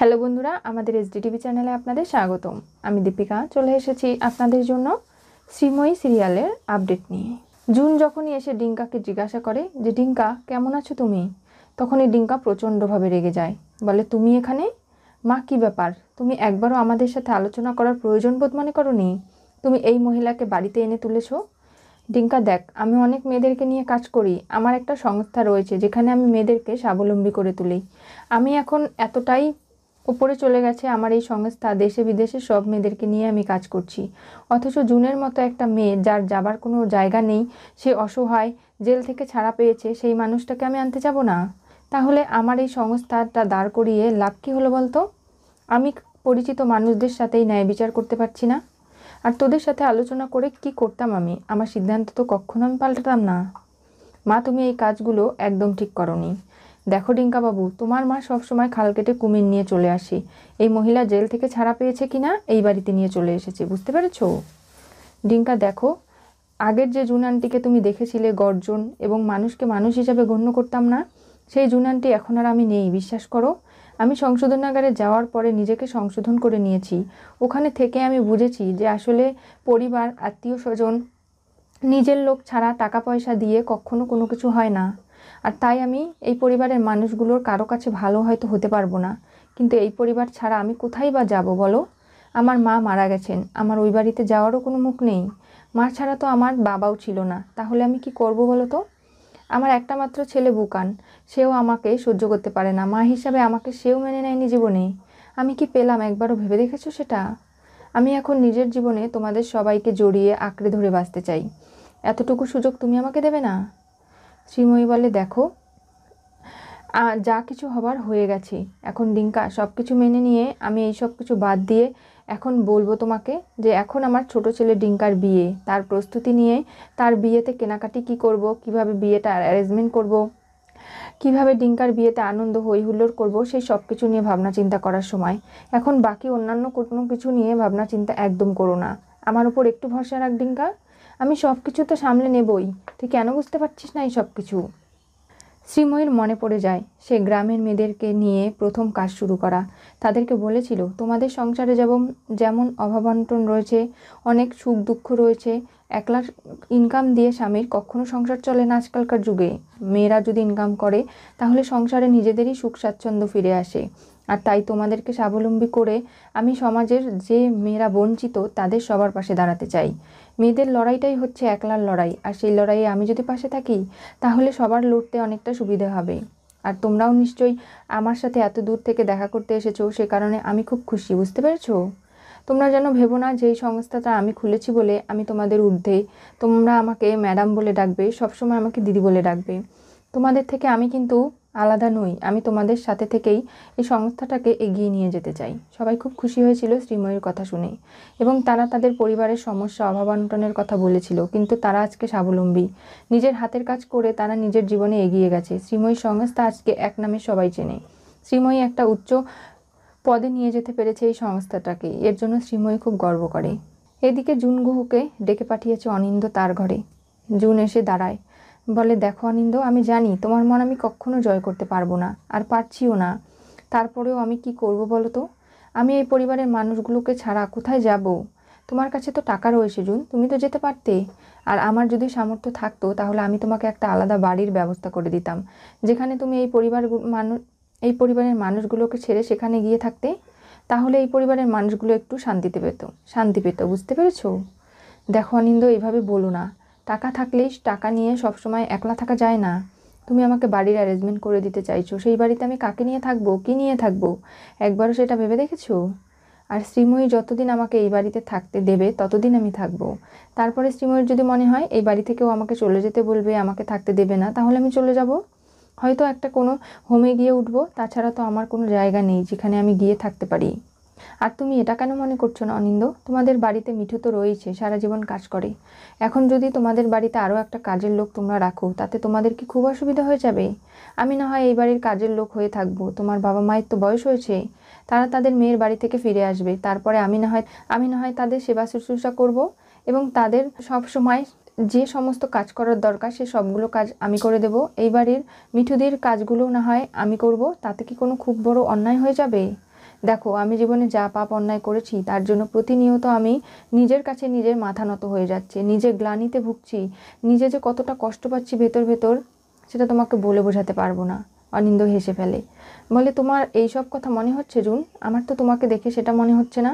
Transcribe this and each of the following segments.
Hello বন্ধুরা আমাদের TV চ্যানেলে আপনাদের স্বাগতম আমি দীপিকা চলে এসেছি আপনাদের জন্য শ্রীময়ী সিরিয়ালের আপডেট নিয়ে জুন যখনই এসে ডিঙ্কাকে জিজ্ঞাসা করে যে ডিঙ্কা কেমন আছো তুমি তখনই ডিঙ্কা প্রচণ্ডভাবে রেগে যায় বলে তুমি এখানে মা কী ব্যাপার তুমি একবারও আমাদের সাথে আলোচনা করার প্রয়োজন বোধ মনে করো নি তুমি এই মহিলাকে বাড়িতে এনে তুলেছো ডিঙ্কা দেখ আমি অনেক মেয়েদেরকে নিয়ে কাজ করি আমার একটা সংস্থা রয়েছে যেখানে আমি মেয়েদেরকে স্বাবলম্বী করে তুলি আমি এখন এতটাই ওপরে চলে গেছে আমার এই সংস্থা দেশে বিদেশে সব মেয়েদেরকে নিয়ে আমি কাজ করছি অথচ জুনের মতো একটা মেয়ে যার যাবার কোনো জায়গা নেই সে অসহায় জেল থেকে ছাড়া পেয়েছে সেই মানুষটাকে আমি আনতে যাব না তাহলে আমার এই সংস্থাটা দাঁড় করিয়ে লাভ কী হলো বলতো আমি পরিচিত মানুষদের সাথেই ন্যায় বিচার করতে পারছি না আর তোদের সাথে আলোচনা করে কি করতাম আমি আমার সিদ্ধান্ত তো কখনো আমি পাল্টাতাম না মা তুমি এই কাজগুলো একদম ঠিক করনি দেখো বাবু তোমার মা সবসময় খাল কেটে কুমির নিয়ে চলে আসি এই মহিলা জেল থেকে ছাড়া পেয়েছে কি না এই বাড়িতে নিয়ে চলে এসেছে বুঝতে পেরেছ ডিঙ্কা দেখো আগের যে জুনানটিকে তুমি দেখেছিলে গর্জন এবং মানুষকে মানুষ হিসাবে গণ্য করতাম না সেই জুনানটি এখন আর আমি নেই বিশ্বাস করো আমি সংশোধনাগারে যাওয়ার পরে নিজেকে সংশোধন করে নিয়েছি ওখানে থেকে আমি বুঝেছি যে আসলে পরিবার আত্মীয় স্বজন নিজের লোক ছাড়া টাকা পয়সা দিয়ে কখনো কোনো কিছু হয় না আর তাই আমি এই পরিবারের মানুষগুলোর কারো কাছে ভালো হয়তো হতে পারবো না কিন্তু এই পরিবার ছাড়া আমি কোথায় বা যাব বলো আমার মা মারা গেছেন আমার ওই বাড়িতে যাওয়ারও কোনো মুখ নেই মা ছাড়া তো আমার বাবাও ছিল না তাহলে আমি কি করব বলো তো আমার একটা মাত্র ছেলে বুকান সেও আমাকে সহ্য করতে পারে না মা হিসাবে আমাকে সেও মেনে নেয়নি জীবনে আমি কি পেলাম একবারও ভেবে দেখেছো সেটা আমি এখন নিজের জীবনে তোমাদের সবাইকে জড়িয়ে আঁকড়ে ধরে বাঁচতে চাই এতটুকু সুযোগ তুমি আমাকে দেবে না শ্রীময়ী বলে দেখো যা কিছু হবার হয়ে গেছে এখন ডিঙ্কা সব কিছু মেনে নিয়ে আমি এই সব কিছু বাদ দিয়ে এখন বলবো তোমাকে যে এখন আমার ছোট ছেলে ডিঙ্কার বিয়ে তার প্রস্তুতি নিয়ে তার বিয়েতে কেনাকাটি কি করব কিভাবে বিয়েটা অ্যারেঞ্জমেন্ট করব। কিভাবে ডিঙ্কার বিয়েতে আনন্দ হই হুল্লোড় করবো সেই সব কিছু নিয়ে ভাবনা চিন্তা করার সময় এখন বাকি অন্যান্য কোনো কিছু নিয়ে ভাবনা চিন্তা একদম করো না আমার উপর একটু ভরসা রাখ ডিঙ্কা আমি সব কিছু তো সামলে নেবই তুই কেন বুঝতে পারছিস না এই সব কিছু শ্রীময়ীর মনে পড়ে যায় সে গ্রামের মেয়েদেরকে নিয়ে প্রথম কাজ শুরু করা তাদেরকে বলেছিল তোমাদের সংসারে যেমন যেমন অভাবন্টন রয়েছে অনেক সুখ দুঃখ রয়েছে একলা ইনকাম দিয়ে স্বামীর কখনো সংসার চলে না আজকালকার যুগে মেয়েরা যদি ইনকাম করে তাহলে সংসারে নিজেদেরই সুখ স্বাচ্ছন্দ্য ফিরে আসে আর তাই তোমাদেরকে স্বাবলম্বী করে আমি সমাজের যে মেয়েরা বঞ্চিত তাদের সবার পাশে দাঁড়াতে চাই মেয়েদের লড়াইটাই হচ্ছে একলার লড়াই আর সেই লড়াইয়ে আমি যদি পাশে থাকি তাহলে সবার লড়তে অনেকটা সুবিধে হবে আর তোমরাও নিশ্চয়ই আমার সাথে এত দূর থেকে দেখা করতে এসেছো সে কারণে আমি খুব খুশি বুঝতে পেরেছো তোমরা যেন ভেবো না যে এই সংস্থাটা আমি খুলেছি বলে আমি তোমাদের ঊর্ধ্বে তোমরা আমাকে ম্যাডাম বলে ডাকবে সবসময় আমাকে দিদি বলে ডাকবে তোমাদের থেকে আমি কিন্তু আলাদা নই আমি তোমাদের সাথে থেকেই এই সংস্থাটাকে এগিয়ে নিয়ে যেতে চাই সবাই খুব খুশি হয়েছিল শ্রীময়ীর কথা শুনে এবং তারা তাদের পরিবারের সমস্যা অভাবানটনের কথা বলেছিল কিন্তু তারা আজকে স্বাবলম্বী নিজের হাতের কাজ করে তারা নিজের জীবনে এগিয়ে গেছে শ্রীময়ীর সংস্থা আজকে এক নামে সবাই চেনে শ্রীময়ী একটা উচ্চ পদে নিয়ে যেতে পেরেছে এই সংস্থাটাকে এর জন্য শ্রীময়ী খুব গর্ব করে এদিকে জুন গুহুকে ডেকে পাঠিয়েছে অনিন্দ তার ঘরে জুন এসে দাঁড়ায় বলে দেখো অনিন্দ আমি জানি তোমার মন আমি কখনো জয় করতে পারবো না আর পারছিও না তারপরেও আমি কি করব বলো তো আমি এই পরিবারের মানুষগুলোকে ছাড়া কোথায় যাব তোমার কাছে তো টাকা রয়েছে জুন তুমি তো যেতে পারতে আর আমার যদি সামর্থ্য থাকতো তাহলে আমি তোমাকে একটা আলাদা বাড়ির ব্যবস্থা করে দিতাম যেখানে তুমি এই পরিবার মানুষ এই পরিবারের মানুষগুলোকে ছেড়ে সেখানে গিয়ে থাকতে তাহলে এই পরিবারের মানুষগুলো একটু শান্তিতে পেত শান্তি পেত বুঝতে পেরেছ দেখো অনিন্দ এইভাবে বলো না টাকা থাকলেই টাকা নিয়ে সবসময় একলা থাকা যায় না তুমি আমাকে বাড়ির অ্যারেঞ্জমেন্ট করে দিতে চাইছো সেই বাড়িতে আমি কাকে নিয়ে থাকবো কি নিয়ে থাকবো একবারও সেটা ভেবে দেখেছো আর শ্রীময়ী যতদিন আমাকে এই বাড়িতে থাকতে দেবে ততদিন আমি থাকবো তারপরে শ্রীময়ীর যদি মনে হয় এই বাড়ি থেকেও আমাকে চলে যেতে বলবে আমাকে থাকতে দেবে না তাহলে আমি চলে যাবো হয়তো একটা কোনো হোমে গিয়ে উঠব তাছাড়া তো আমার কোনো জায়গা নেই যেখানে আমি গিয়ে থাকতে পারি আর তুমি এটা কেন মনে করছো না অনিন্দ তোমাদের বাড়িতে মিঠু তো রয়েছে সারা জীবন কাজ করে এখন যদি তোমাদের বাড়িতে আরও একটা কাজের লোক তোমরা রাখো তাতে তোমাদের কি খুব অসুবিধা হয়ে যাবে আমি না হয় এই বাড়ির কাজের লোক হয়ে থাকবো তোমার বাবা মায়ের তো বয়স হয়েছে তারা তাদের মেয়ের বাড়ি থেকে ফিরে আসবে তারপরে আমি না হয় আমি না হয় তাদের সেবা শুশ্রূষা করব এবং তাদের সব সময় যে সমস্ত কাজ করার দরকার সে সবগুলো কাজ আমি করে দেব এই বাড়ির মিঠুদের কাজগুলো না হয় আমি করব তাতে কি কোনো খুব বড় অন্যায় হয়ে যাবে দেখো আমি জীবনে যা পাপ অন্যায় করেছি তার জন্য প্রতিনিয়ত আমি নিজের কাছে নিজের মাথা নত হয়ে যাচ্ছে নিজে গ্লানিতে ভুগছি নিজে যে কতটা কষ্ট পাচ্ছি ভেতর ভেতর সেটা তোমাকে বলে বোঝাতে পারবো না অনিন্দ হেসে ফেলে বলে তোমার এইসব কথা মনে হচ্ছে জুন আমার তো তোমাকে দেখে সেটা মনে হচ্ছে না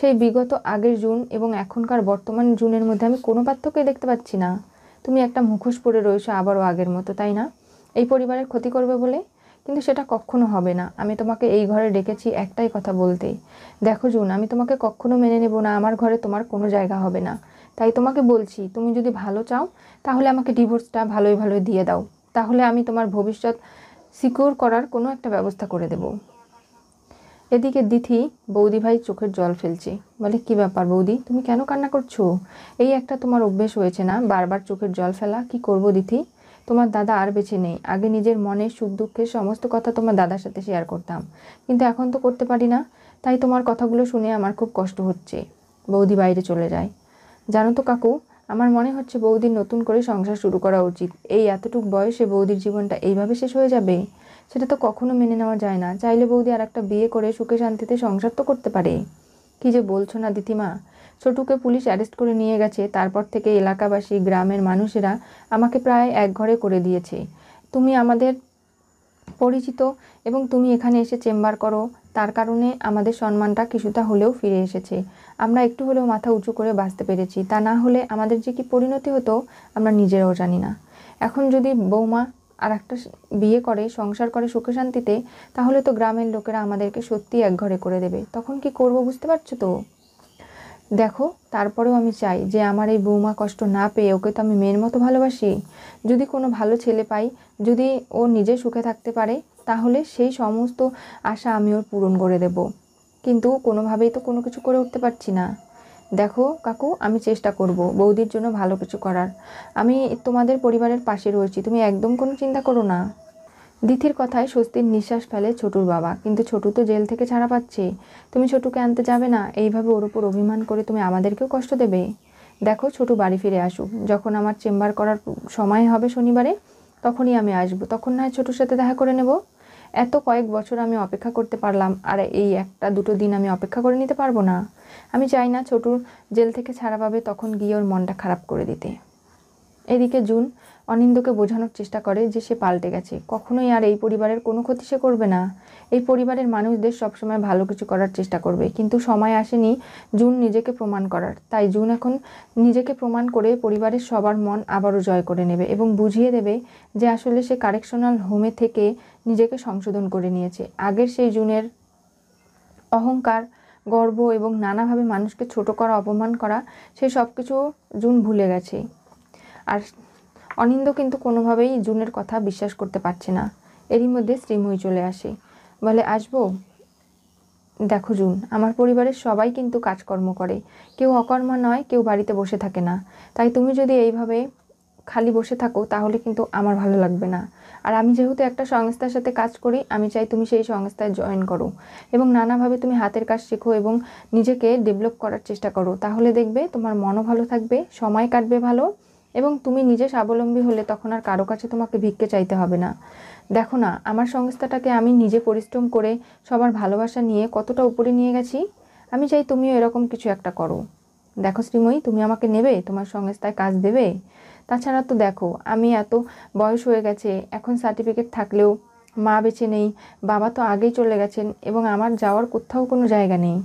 সেই বিগত আগের জুন এবং এখনকার বর্তমান জুনের মধ্যে আমি কোনো পার্থক্যই দেখতে পাচ্ছি না তুমি একটা মুখোশ পরে রয়েছো আবারও আগের মতো তাই না এই পরিবারের ক্ষতি করবে বলে কিন্তু সেটা কখনো হবে না আমি তোমাকে এই ঘরে ডেকেছি একটাই কথা বলতে দেখো জুন আমি তোমাকে কখনো মেনে নেব না আমার ঘরে তোমার কোনো জায়গা হবে না তাই তোমাকে বলছি তুমি যদি ভালো চাও তাহলে আমাকে ডিভোর্সটা ভালোই ভালোই দিয়ে দাও তাহলে আমি তোমার ভবিষ্যৎ সিকিউর করার কোনো একটা ব্যবস্থা করে দেবো এদিকে দিথি বৌদি ভাই চোখের জল ফেলছে বলে কি ব্যাপার বৌদি তুমি কেন কান্না করছো এই একটা তোমার অভ্যেস হয়েছে না বারবার চোখের জল ফেলা কি করব দিথি তোমার দাদা আর বেছে নেই আগে নিজের মনের সুখ দুঃখের সমস্ত কথা তোমার দাদার সাথে শেয়ার করতাম কিন্তু এখন তো করতে পারি না তাই তোমার কথাগুলো শুনে আমার খুব কষ্ট হচ্ছে বৌদি বাইরে চলে যায় জানো তো কাকু আমার মনে হচ্ছে বৌদির নতুন করে সংসার শুরু করা উচিত এই এতটুক বয়সে বৌদির জীবনটা এইভাবে শেষ হয়ে যাবে সেটা তো কখনো মেনে নেওয়া যায় না চাইলে বৌদি আর একটা বিয়ে করে সুখে শান্তিতে সংসার তো করতে পারে কি যে বলছো না দিতিমা ছোটুকে পুলিশ অ্যারেস্ট করে নিয়ে গেছে তারপর থেকে এলাকাবাসী গ্রামের মানুষেরা আমাকে প্রায় এক ঘরে করে দিয়েছে তুমি আমাদের পরিচিত এবং তুমি এখানে এসে চেম্বার করো তার কারণে আমাদের সম্মানটা কিছুটা হলেও ফিরে এসেছে আমরা একটু হলেও মাথা উঁচু করে বাঁচতে পেরেছি তা না হলে আমাদের যে কি পরিণতি হতো আমরা নিজেরাও জানি না এখন যদি বৌমা আর একটা বিয়ে করে সংসার করে সুখে শান্তিতে তাহলে তো গ্রামের লোকেরা আমাদেরকে সত্যি একঘরে করে দেবে তখন কি করব বুঝতে পারছো তো দেখো তারপরেও আমি চাই যে আমার এই বৌমা কষ্ট না পেয়ে ওকে তো আমি মেয়ের মতো ভালোবাসি যদি কোনো ভালো ছেলে পাই যদি ও নিজে সুখে থাকতে পারে তাহলে সেই সমস্ত আশা আমি ওর পূরণ করে দেব কিন্তু কোনোভাবেই তো কোনো কিছু করে উঠতে পারছি না দেখো কাকু আমি চেষ্টা করব বৌদির জন্য ভালো কিছু করার আমি তোমাদের পরিবারের পাশে রয়েছি তুমি একদম কোনো চিন্তা করো না দিথির কথায় স্বস্তির নিঃশ্বাস ফেলে ছোটুর বাবা কিন্তু ছোটু তো জেল থেকে ছাড়া পাচ্ছে তুমি ছোটুকে আনতে যাবে না এইভাবে ওর ওপর অভিমান করে তুমি আমাদেরকেও কষ্ট দেবে দেখো ছোটু বাড়ি ফিরে আসুক যখন আমার চেম্বার করার সময় হবে শনিবারে তখনই আমি আসবো তখন না হয় ছোটুর সাথে দেখা করে নেবো এত কয়েক বছর আমি অপেক্ষা করতে পারলাম আর এই একটা দুটো দিন আমি অপেক্ষা করে নিতে পারবো না আমি চাই না ছোটুর জেল থেকে ছাড়া পাবে তখন গিয়ে ওর মনটা খারাপ করে দিতে এদিকে জুন অনিন্দকে বোঝানোর চেষ্টা করে যে সে পাল্টে গেছে কখনোই আর এই পরিবারের কোনো ক্ষতি সে করবে না এই পরিবারের মানুষদের সবসময় ভালো কিছু করার চেষ্টা করবে কিন্তু সময় আসেনি জুন নিজেকে প্রমাণ করার তাই জুন এখন নিজেকে প্রমাণ করে পরিবারের সবার মন আবারও জয় করে নেবে এবং বুঝিয়ে দেবে যে আসলে সে কারেকশনাল হোমে থেকে নিজেকে সংশোধন করে নিয়েছে আগের সেই জুনের অহংকার গর্ব এবং নানাভাবে মানুষকে ছোট করা অপমান করা সেই সব কিছু জুন ভুলে গেছে আর অনিন্দ কিন্তু কোনোভাবেই জুনের কথা বিশ্বাস করতে পারছে না এরই মধ্যে শ্রীময়ী চলে আসে বলে আসবো দেখো জুন আমার পরিবারের সবাই কিন্তু কাজকর্ম করে কেউ অকর্মা নয় কেউ বাড়িতে বসে থাকে না তাই তুমি যদি এইভাবে খালি বসে থাকো তাহলে কিন্তু আমার ভালো লাগবে না আর আমি যেহেতু একটা সংস্থার সাথে কাজ করি আমি চাই তুমি সেই সংস্থায় জয়েন করো এবং নানাভাবে তুমি হাতের কাজ শেখো এবং নিজেকে ডেভেলপ করার চেষ্টা করো তাহলে দেখবে তোমার মনও ভালো থাকবে সময় কাটবে ভালো এবং তুমি নিজে স্বাবলম্বী হলে তখন আর কারো কাছে তোমাকে ভিক্ষে চাইতে হবে না দেখো না আমার সংস্থাটাকে আমি নিজে পরিশ্রম করে সবার ভালোবাসা নিয়ে কতটা উপরে নিয়ে গেছি আমি চাই তুমিও এরকম কিছু একটা করো দেখো শ্রীময়ী তুমি আমাকে নেবে তোমার সংস্থায় কাজ দেবে তাছাড়া তো দেখো আমি এত বয়স হয়ে গেছে এখন সার্টিফিকেট থাকলেও মা বেঁচে নেই বাবা তো আগেই চলে গেছেন এবং আমার যাওয়ার কোথাও কোনো জায়গা নেই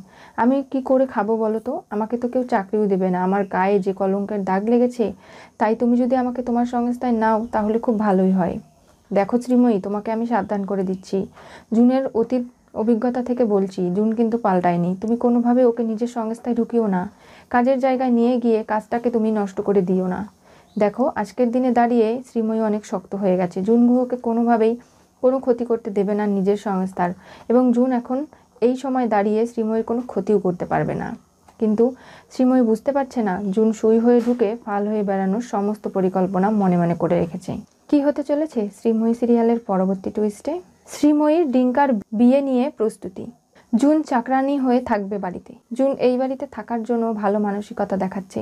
আমি কি করে খাবো বলো তো আমাকে তো কেউ চাকরিও দেবে না আমার গায়ে যে কলঙ্কের দাগ লেগেছে তাই তুমি যদি আমাকে তোমার সংস্থায় নাও তাহলে খুব ভালোই হয় দেখো শ্রীময়ী তোমাকে আমি সাবধান করে দিচ্ছি জুনের অতীত অভিজ্ঞতা থেকে বলছি জুন কিন্তু পাল্টায়নি তুমি কোনোভাবে ওকে নিজের সংস্থায় ঢুকিও না কাজের জায়গায় নিয়ে গিয়ে কাজটাকে তুমি নষ্ট করে দিও না দেখো আজকের দিনে দাঁড়িয়ে শ্রীময়ী অনেক শক্ত হয়ে গেছে জুন গুহকে কোনোভাবেই কোনো ক্ষতি করতে দেবে না নিজের সংস্থার এবং জুন এখন এই সময় দাঁড়িয়ে শ্রীময়ীর কোনো ক্ষতিও করতে পারবে না কিন্তু শ্রীময়ী বুঝতে পারছে না জুন সুই হয়ে ঢুকে ফাল হয়ে বেড়ানোর সমস্ত পরিকল্পনা মনে মনে করে রেখেছে কি হতে চলেছে শ্রীময়ী সিরিয়ালের পরবর্তী টুইস্টে শ্রীময়ীর ডিঙ্কার বিয়ে নিয়ে প্রস্তুতি জুন চাকরানি হয়ে থাকবে বাড়িতে জুন এই বাড়িতে থাকার জন্য ভালো মানসিকতা দেখাচ্ছে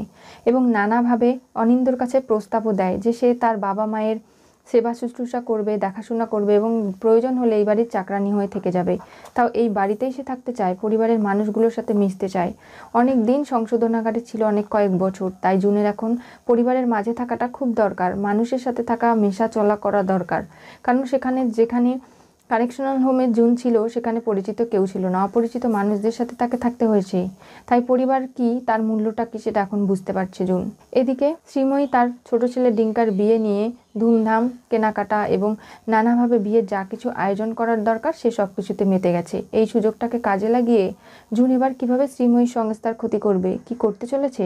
এবং নানাভাবে অনিন্দর কাছে প্রস্তাবও দেয় যে সে তার বাবা মায়ের সেবা শুশ্রূষা করবে দেখাশোনা করবে এবং প্রয়োজন হলে এই বাড়ির চাকরানি হয়ে থেকে যাবে তাও এই বাড়িতেই সে থাকতে চায় পরিবারের মানুষগুলোর সাথে মিশতে চায় অনেক দিন সংশোধনাগারে ছিল অনেক কয়েক বছর তাই জুনের এখন পরিবারের মাঝে থাকাটা খুব দরকার মানুষের সাথে থাকা মেশা চলা করা দরকার কারণ সেখানে যেখানে কারেকশনাল হোমে জুন ছিল সেখানে পরিচিত কেউ ছিল না অপরিচিত মানুষদের সাথে তাকে থাকতে হয়েছে তাই পরিবার কি তার মূল্যটা কি সেটা এখন বুঝতে পারছে জুন এদিকে শ্রীময়ী তার ছোট ছেলে ডিঙ্কার বিয়ে নিয়ে ধুমধাম কেনাকাটা এবং নানাভাবে বিয়ের যা কিছু আয়োজন করার দরকার সে সব কিছুতে মেতে গেছে এই সুযোগটাকে কাজে লাগিয়ে জুন এবার কীভাবে শ্রীময়ী সংস্থার ক্ষতি করবে কি করতে চলেছে